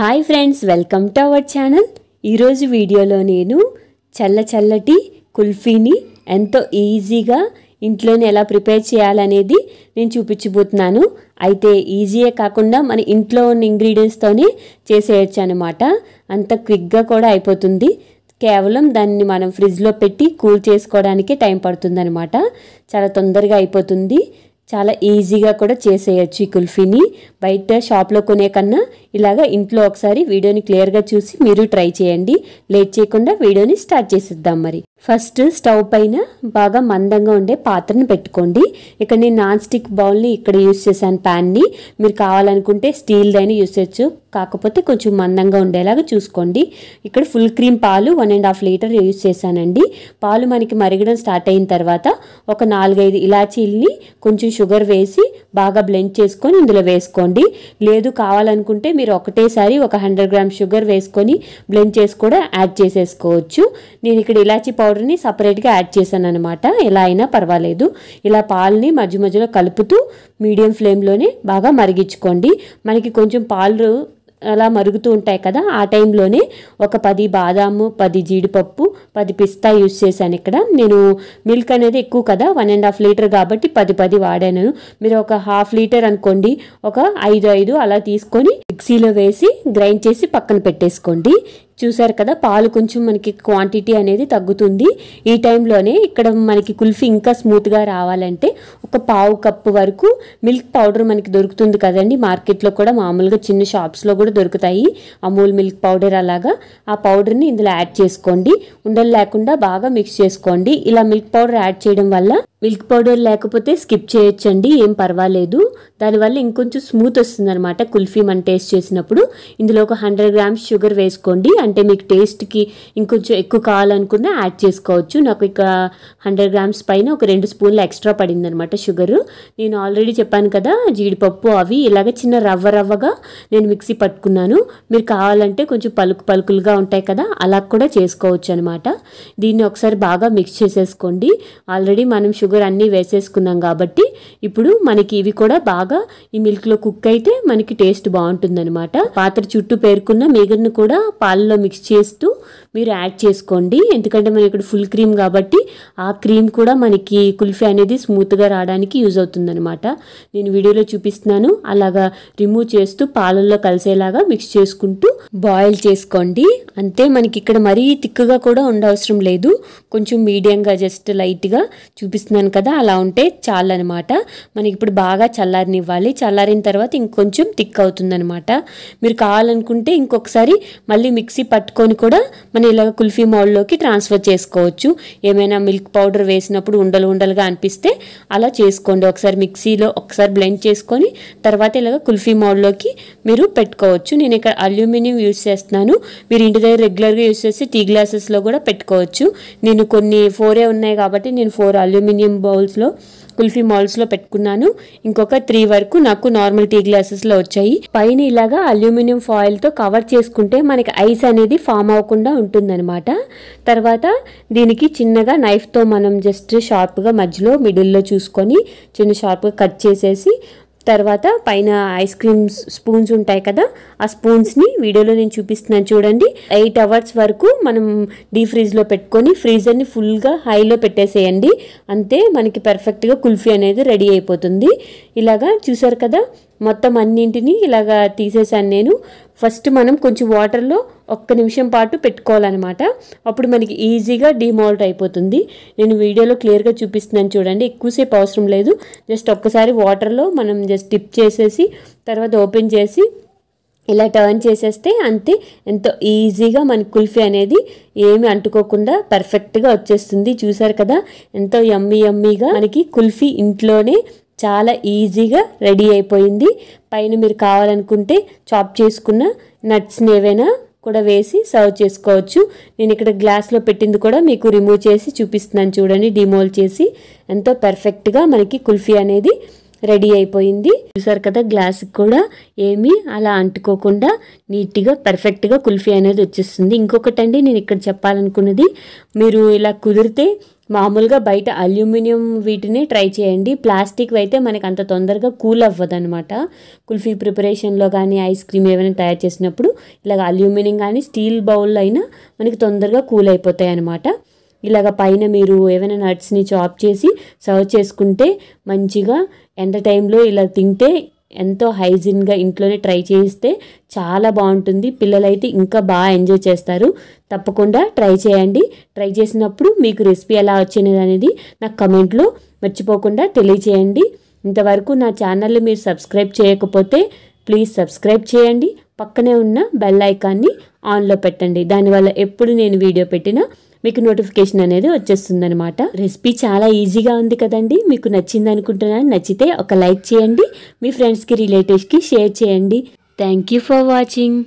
hi friends welcome to our channel ఈరోజు వీడియోలో నేను చల్ల చల్లటి కుల్ఫీని ఎంతో ఈజీగా ఇంట్లోనే ఎలా ప్రిపేర్ చేయాలనేది నేను చూపించబోతున్నాను అయితే ఈజీయే కాకుండా మన ఇంట్లో ఉన్న ఇంగ్రీడియంట్స్తోనే చేసేయచ్చు అనమాట అంత క్విక్గా కూడా అయిపోతుంది కేవలం దాన్ని మనం ఫ్రిడ్జ్లో పెట్టి కూల్ చేసుకోవడానికే టైం పడుతుందనమాట చాలా తొందరగా అయిపోతుంది చాలా ఈజీగా కూడా చేసేయచ్చు ఈ కుల్ఫీని బయట షాప్లో కొనే కన్నా ఇలాగా ఇంట్లో ఒకసారి వీడియోని క్లియర్గా చూసి మీరు ట్రై చేయండి లేట్ చేయకుండా వీడియోని స్టార్ట్ చేసిద్దాం మరి ఫస్ట్ స్టవ్ పైన బాగా మందంగా ఉండే పాత్రను పెట్టుకోండి ఇక్కడ నేను నాన్ స్టిక్ బౌల్ని ఇక్కడ యూస్ చేశాను ప్యాన్ని మీరు కావాలనుకుంటే స్టీల్దైనా యూస్ చేయొచ్చు కాకపోతే కొంచెం మందంగా ఉండేలాగా చూసుకోండి ఇక్కడ ఫుల్ క్రీమ్ పాలు one and half litre use చేశానండి పాలు మనకి మరగడం స్టార్ట్ అయిన తర్వాత ఒక నాలుగైదు ఇలాచీల్ని కొంచెం షుగర్ వేసి బాగా బ్లెండ్ చేసుకొని ఇందులో వేసుకోండి లేదు కావాలనుకుంటే మీరు ఒకటేసారి ఒక హండ్రెడ్ గ్రామ్ షుగర్ వేసుకొని బ్లెండ్ చేసి కూడా యాడ్ చేసేసుకోవచ్చు నేను ఇక్కడ ఇలాచీ పౌడర్ పౌడర్ని సపరేట్గా యాడ్ చేశాను అనమాట ఎలా అయినా పర్వాలేదు ఇలా పాలని మధ్య మధ్యలో కలుపుతూ మీడియం ఫ్లేమ్లోనే బాగా మరిగించుకోండి మనకి కొంచెం పాలు అలా మరుగుతూ ఉంటాయి కదా ఆ టైంలోనే ఒక పది బాదాము పది జీడిపప్పు పది పిస్తా యూస్ చేశాను ఇక్కడ నేను మిల్క్ అనేది ఎక్కువ కదా వన్ అండ్ హాఫ్ లీటర్ కాబట్టి పది పది వాడాను మీరు ఒక హాఫ్ లీటర్ అనుకోండి ఒక ఐదు ఐదు అలా తీసుకొని మిక్సీలో వేసి గ్రైండ్ చేసి పక్కన పెట్టేసుకోండి చూసారు కదా పాలు కొంచెం మనకి క్వాంటిటీ అనేది తగ్గుతుంది ఈ టైంలోనే ఇక్కడ మనకి కుల్ఫీ ఇంకా స్మూత్గా రావాలంటే ఒక పావు కప్పు వరకు మిల్క్ పౌడర్ మనకి దొరుకుతుంది కదండి మార్కెట్లో కూడా మామూలుగా చిన్న షాప్స్లో కూడా దొరుకుతాయి అమూల్ మిల్క్ పౌడర్ అలాగా ఆ పౌడర్ని ఇందులో యాడ్ చేసుకోండి ఉండలు లేకుండా బాగా మిక్స్ చేసుకోండి ఇలా మిల్క్ పౌడర్ యాడ్ చేయడం వల్ల మిల్క్ పౌడర్ లేకపోతే స్కిప్ చేయొచ్చండి ఏం పర్వాలేదు దానివల్ల ఇంకొంచెం స్మూత్ వస్తుంది అనమాట కుల్ఫీ మనం టేస్ట్ చేసినప్పుడు ఇందులో ఒక హండ్రెడ్ గ్రామ్స్ షుగర్ వేసుకోండి అంటే మీకు టేస్ట్కి ఇంకొంచెం ఎక్కువ కావాలనుకున్నా యాడ్ చేసుకోవచ్చు నాకు ఇక హండ్రెడ్ గ్రామ్స్ పైన ఒక రెండు స్పూన్లు ఎక్స్ట్రా పడిందనమాట షుగరు నేను ఆల్రెడీ చెప్పాను కదా జీడిపప్పు అవి ఇలాగ చిన్న రవ్వ రవ్వగా నేను మిక్సీ పట్టుకున్నాను మీరు కావాలంటే కొంచెం పలుకు పలుకులుగా ఉంటాయి కదా అలా కూడా చేసుకోవచ్చు అనమాట దీన్ని ఒకసారి బాగా మిక్స్ చేసేసుకోండి ఆల్రెడీ మనం షుగర్ షుగర్ అన్నీ వేసేసుకున్నాం కాబట్టి ఇప్పుడు మనకి ఇవి కూడా బాగా ఈ మిల్క్లో కుక్ అయితే మనకి టేస్ట్ బాగుంటుందనమాట పాత్ర చుట్టూ పేర్కొన్న మీగర్ను కూడా పాలలో మిక్స్ చేస్తూ మీరు యాడ్ చేసుకోండి ఎందుకంటే మనం ఇక్కడ ఫుల్ క్రీమ్ కాబట్టి ఆ క్రీమ్ కూడా మనకి కుల్ఫీ అనేది స్మూత్గా రావడానికి యూజ్ అవుతుందనమాట నేను వీడియోలో చూపిస్తున్నాను అలాగా రిమూవ్ చేస్తూ పాలల్లో కలిసేలాగా మిక్స్ చేసుకుంటూ బాయిల్ చేసుకోండి అంతే మనకి ఇక్కడ మరీ తిక్గా కూడా ఉండవసరం లేదు కొంచెం మీడియంగా జస్ట్ లైట్గా చూపిస్తున్నాను చూపిస్తున్నాను కదా అలా ఉంటే చాలు అనమాట మనకి ఇప్పుడు బాగా చల్లారినివ్వాలి చల్లారిన తర్వాత ఇంకొంచెం థిక్ అవుతుందనమాట మీరు కావాలనుకుంటే ఇంకొకసారి మళ్ళీ మిక్సీ పట్టుకొని కూడా మనం ఇలాగ కుల్ఫీ మౌల్డ్లోకి ట్రాన్స్ఫర్ చేసుకోవచ్చు ఏమైనా మిల్క్ పౌడర్ వేసినప్పుడు ఉండలు ఉండలుగా అనిపిస్తే అలా చేసుకోండి ఒకసారి మిక్సీలో ఒకసారి బ్లెండ్ చేసుకొని తర్వాత ఇలాగ కుల్ఫీ మౌల్డ్లోకి మీరు పెట్టుకోవచ్చు నేను ఇక్కడ అల్యూమినియం యూస్ చేస్తున్నాను మీరు ఇంటి దగ్గర రెగ్యులర్గా యూజ్ చేసి టీ గ్లాసెస్లో కూడా పెట్టుకోవచ్చు నేను కొన్ని ఫోరే ఉన్నాయి కాబట్టి నేను ఫోర్ అల్యూమినియం మీడియం బౌల్స్లో కుల్ఫీ మాల్స్లో పెట్టుకున్నాను ఇంకొక త్రీ వరకు నాకు నార్మల్ టీ గ్లాసెస్లో వచ్చాయి పైన ఇలాగా అల్యూమినియం ఫాయిల్తో కవర్ చేసుకుంటే మనకి ఐస్ అనేది ఫామ్ అవ్వకుండా ఉంటుందన్నమాట తర్వాత దీనికి చిన్నగా నైఫ్తో మనం జస్ట్ షార్ప్గా మధ్యలో మిడిల్లో చూసుకొని చిన్న షార్ప్గా కట్ చేసేసి తర్వాత పైన ఐస్ క్రీమ్స్ స్పూన్స్ ఉంటాయి కదా ఆ స్పూన్స్ని వీడియోలో నేను చూపిస్తున్నాను చూడండి ఎయిట్ అవర్స్ వరకు మనం డీ ఫ్రిడ్జ్లో పెట్టుకొని ఫ్రీజర్ని ఫుల్గా హైలో పెట్టేసేయండి అంతే మనకి పర్ఫెక్ట్గా కుల్ఫీ అనేది రెడీ అయిపోతుంది ఇలాగా చూసారు కదా మొత్తం అన్నింటినీ ఇలాగా తీసేసాను నేను ఫస్ట్ మనం కొంచెం వాటర్లో ఒక్క నిమిషం పాటు పెట్టుకోవాలన్నమాట అప్పుడు మనకి ఈజీగా డిమాల్ట్ అయిపోతుంది నేను వీడియోలో క్లియర్గా చూపిస్తున్నాను చూడండి ఎక్కువసేపు అవసరం లేదు జస్ట్ ఒక్కసారి వాటర్లో మనం జస్ట్ డిప్ చేసేసి తర్వాత ఓపెన్ చేసి ఇలా టర్న్ చేసేస్తే అంతే ఎంతో ఈజీగా మన కుల్ఫీ అనేది ఏమి అంటుకోకుండా పర్ఫెక్ట్గా వచ్చేస్తుంది చూసారు కదా ఎంతో యమ్మీ యమ్మీగా మనకి కుల్ఫీ ఇంట్లోనే చాలా ఈజీగా రెడీ అయిపోయింది పైన మీరు కావాలనుకుంటే చాప్ చేసుకున్న నట్స్ని ఏవైనా కూడా వేసి సర్వ్ చేసుకోవచ్చు నేను ఇక్కడ గ్లాస్లో పెట్టింది కూడా మీకు రిమూవ్ చేసి చూపిస్తున్నాను చూడండి డిమోల్ చేసి ఎంతో పర్ఫెక్ట్గా మనకి కుల్ఫీ అనేది రెడీ అయిపోయింది చూసారు కదా గ్లాస్కి కూడా ఏమీ అలా అంటుకోకుండా నీట్గా పర్ఫెక్ట్గా కుల్ఫీ అనేది వచ్చేస్తుంది ఇంకొకటండి నేను ఇక్కడ చెప్పాలనుకున్నది మీరు ఇలా కుదిరితే మామూలుగా బయట అల్యూమినియం వీటిని ట్రై చేయండి ప్లాస్టిక్ అయితే మనకి అంత తొందరగా కూల్ అవ్వదనమాట కుల్ఫీ ప్రిపరేషన్లో కానీ ఐస్ క్రీమ్ ఏమైనా తయారు చేసినప్పుడు ఇలాగ అల్యూమినియం కానీ స్టీల్ బౌల్ అయినా మనకి తొందరగా కూల్ అయిపోతాయి అనమాట ఇలాగ పైన మీరు ఏమైనా నట్స్ని చాప్ చేసి సర్వ్ చేసుకుంటే మంచిగా ఎంత టైంలో ఇలా తింటే ఎంతో హైజీన్గా ఇంట్లోనే ట్రై చేస్తే చాలా బాగుంటుంది పిల్లలైతే ఇంకా బాగా ఎంజాయ్ చేస్తారు తప్పకుండా ట్రై చేయండి ట్రై చేసినప్పుడు మీకు రెసిపీ ఎలా వచ్చినది అనేది నాకు కమెంట్లో మర్చిపోకుండా తెలియచేయండి ఇంతవరకు నా ఛానల్ని మీరు సబ్స్క్రైబ్ చేయకపోతే ప్లీజ్ సబ్స్క్రైబ్ చేయండి పక్కనే ఉన్న బెల్ ఆన్లో పెట్టండి దానివల్ల ఎప్పుడు నేను వీడియో పెట్టినా మీకు నోటిఫికేషన్ అనేది వచ్చేస్తుంది అనమాట రెసిపీ చాలా ఈజీగా ఉంది కదండి మీకు నచ్చింది అనుకుంటున్నాను నచ్చితే ఒక లైక్ చేయండి మీ ఫ్రెండ్స్కి రిలేటివ్స్కి షేర్ చేయండి థ్యాంక్ యూ ఫర్ వాచింగ్